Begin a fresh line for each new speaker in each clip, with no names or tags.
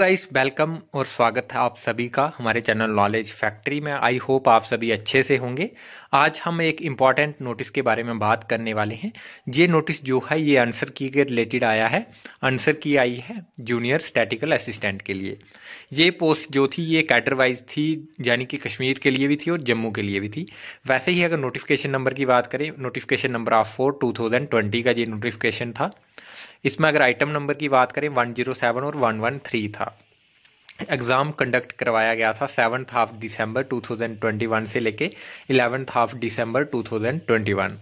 guys welcome और स्वागत है आप सभी का हमारे चैनल नॉलेज फैक्ट्री में आई होप आप सभी अच्छे से होंगे आज हम एक इम्पॉर्टेंट नोटिस के बारे में बात करने वाले हैं ये नोटिस जो है ये आंसर की के रिलेटेड आया है आंसर की आई है जूनियर स्टैटिकल असिस्टेंट के लिए ये पोस्ट जो थी ये कैटरवाइज वाइज थी यानी कि कश्मीर के लिए भी थी और जम्मू के लिए भी थी वैसे ही अगर नोटिफिकेशन नंबर की बात करें notification number of four two का ये नोटिफिकेशन था इसमें अगर आइटम नंबर की बात करें वन जीरो सेवन और वन वन थ्री था एग्ज़ाम कंडक्ट करवाया गया था seventh half December two thousand twenty one से लेके eleventh half December two thousand twenty one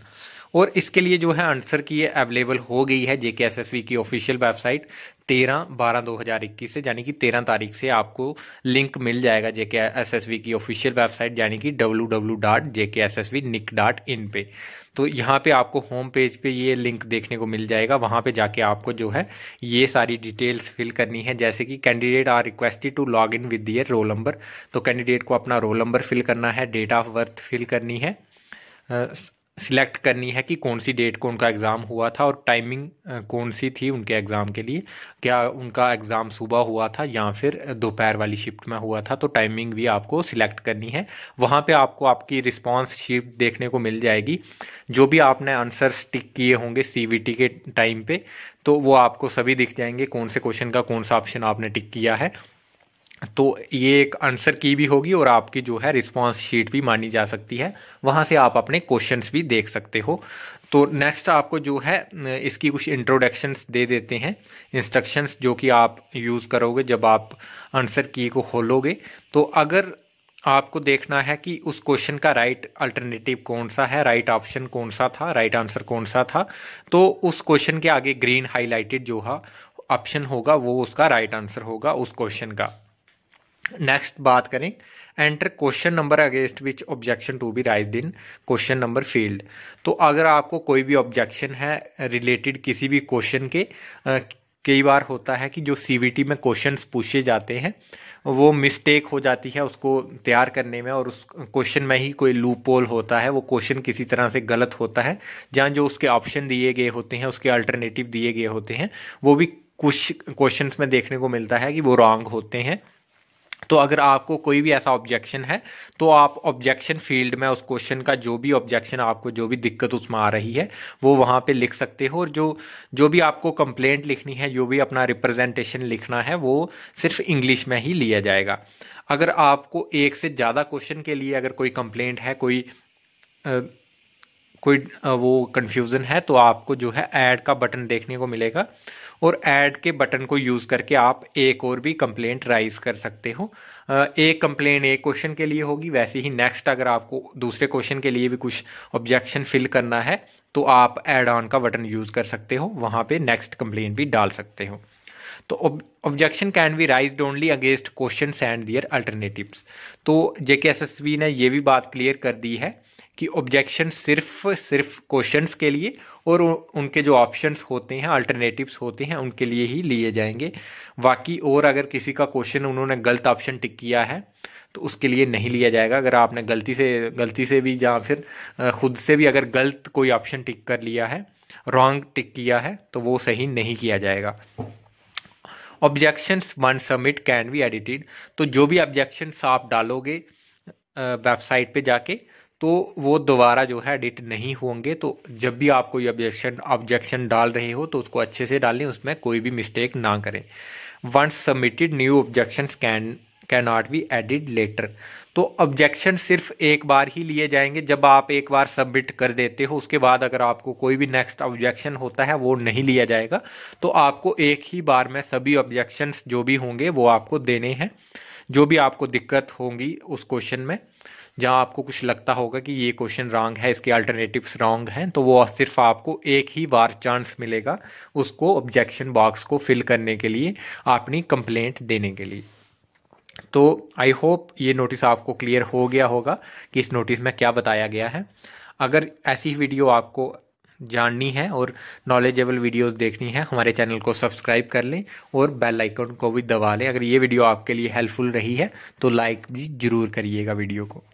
और इसके लिए जो है आंसर की ये अवेलेबल हो गई है जेके एस की ऑफिशियल वेबसाइट तेरह बारह दो हज़ार इक्कीस से यानी कि तेरह तारीख से आपको लिंक मिल जाएगा जेके एस एस की ऑफिशियल वेबसाइट यानी कि W W dot J K S S V nic dot in पे तो यहाँ पे आपको होम पेज पे ये लिंक देखने को मिल जाएगा वहाँ पे जाके आपको जो है ये सारी डिटेल्स फिल करनी है जैसे कि candidate are requested to log in with their roll number तो कैंडिडेट को अपना रोल नंबर फिल करना है डेट ऑफ बर्थ फिल करनी है सिलेक्ट करनी है कि कौन सी डेट को उनका एग्ज़ाम हुआ था और टाइमिंग कौन सी थी उनके एग्ज़ाम के लिए क्या उनका एग्ज़ाम सुबह हुआ था या फिर दोपहर वाली शिफ्ट में हुआ था तो टाइमिंग भी आपको सिलेक्ट करनी है वहाँ पे आपको आपकी रिस्पांस शीट देखने को मिल जाएगी जो भी आपने आंसर टिक किए होंगे सी के टाइम पर तो वो आपको सभी दिख जाएंगे कौन से क्वेश्चन का कौन सा ऑप्शन आपने टिक किया है तो ये एक आंसर की भी होगी और आपकी जो है रिस्पांस शीट भी मानी जा सकती है वहाँ से आप अपने क्वेश्चंस भी देख सकते हो तो नेक्स्ट आपको जो है इसकी कुछ इंट्रोडक्शंस दे देते हैं इंस्ट्रक्शंस जो कि आप यूज़ करोगे जब आप आंसर की को खोलोगे तो अगर आपको देखना है कि उस क्वेश्चन का राइट अल्टरनेटिव कौन सा है राइट ऑप्शन कौन सा था राइट आंसर कौन सा था तो उस क्वेश्चन के आगे ग्रीन हाईलाइटेड जो है ऑप्शन होगा वो उसका राइट आंसर होगा उस क्वेश्चन का नेक्स्ट बात करें enter question number against which objection to be raise in question number field तो अगर आपको कोई भी ऑब्जेक्शन है रिलेटेड किसी भी क्वेश्चन के कई बार होता है कि जो टी में क्वेश्चंस पूछे जाते हैं वो मिस्टेक हो जाती है उसको तैयार करने में और उस क्वेश्चन में ही कोई लूप होता है वो क्वेश्चन किसी तरह से गलत होता है जहाँ जो उसके ऑप्शन दिए गए होते हैं उसके अल्टरनेटिव दिए गए होते हैं वो भी कुछ क्वेश्चन में देखने को मिलता है कि वो रॉन्ग होते हैं तो अगर आपको कोई भी ऐसा ऑब्जेक्शन है तो आप ऑब्जेक्शन फील्ड में उस क्वेश्चन का जो भी ऑब्जेक्शन आपको जो भी दिक्कत उसमें आ रही है वो वहाँ पे लिख सकते हो और जो जो भी आपको कंप्लेंट लिखनी है जो भी अपना रिप्रेजेंटेशन लिखना है वो सिर्फ इंग्लिश में ही लिया जाएगा अगर आपको एक से ज़्यादा क्वेश्चन के लिए अगर कोई कंप्लेंट है कोई कोई वो कन्फ्यूज़न है तो आपको जो है ऐड का बटन देखने को मिलेगा और ऐड के बटन को यूज़ करके आप एक और भी कंप्लेंट राइज कर सकते हो एक कंप्लेन एक क्वेश्चन के लिए होगी वैसे ही नेक्स्ट अगर आपको दूसरे क्वेश्चन के लिए भी कुछ ऑब्जेक्शन फिल करना है तो आप एड ऑन का बटन यूज़ कर सकते हो वहाँ पे नेक्स्ट कंप्लेंट भी डाल सकते हो तो objection can be raise only against question and their alternative तो जेके एस एस ने यह भी बात क्लियर कर दी है कि ऑब्जेक्शन सिर्फ सिर्फ क्वेश्चंस के लिए और उनके जो ऑप्शंस होते हैं अल्टरनेटिव्स होते हैं उनके लिए ही लिए जाएंगे बाकी और अगर किसी का क्वेश्चन उन्होंने गलत ऑप्शन टिक किया है तो उसके लिए नहीं लिया जाएगा अगर आपने गलती से गलती से भी या फिर खुद से भी अगर गलत कोई ऑप्शन टिक कर लिया है रॉन्ग टिक किया है तो वो सही नहीं किया जाएगा objections once submit can be edited तो जो भी ऑब्जेक्शंस आप डालोगे वेबसाइट पे जाके तो वो दोबारा जो है एडिट नहीं होंगे तो जब भी आप कोई ऑब्जेक्शन ऑब्जेक्शन डाल रहे हो तो उसको अच्छे से डालें उसमें कोई भी मिस्टेक ना करें once submitted new objection can can not be edit later तो ऑब्जेक्शन सिर्फ एक बार ही लिए जाएंगे जब आप एक बार सबमिट कर देते हो उसके बाद अगर आपको कोई भी नेक्स्ट ऑब्जेक्शन होता है वो नहीं लिया जाएगा तो आपको एक ही बार में सभी ऑब्जेक्शन जो भी होंगे वो आपको देने हैं जो भी आपको दिक्कत होंगी उस क्वेश्चन में जहां आपको कुछ लगता होगा कि ये क्वेश्चन रॉन्ग है इसके अल्टरनेटिव्स रॉन्ग हैं तो वो सिर्फ आपको एक ही बार चांस मिलेगा उसको ऑब्जेक्शन बॉक्स को फिल करने के लिए अपनी कंप्लेंट देने के लिए तो आई होप ये नोटिस आपको क्लियर हो गया होगा कि इस नोटिस में क्या बताया गया है अगर ऐसी वीडियो आपको जाननी है और नॉलेजेबल वीडियोस देखनी है हमारे चैनल को सब्सक्राइब कर लें और बेल आइकन को भी दबा लें अगर ये वीडियो आपके लिए हेल्पफुल रही है तो लाइक भी ज़रूर करिएगा वीडियो को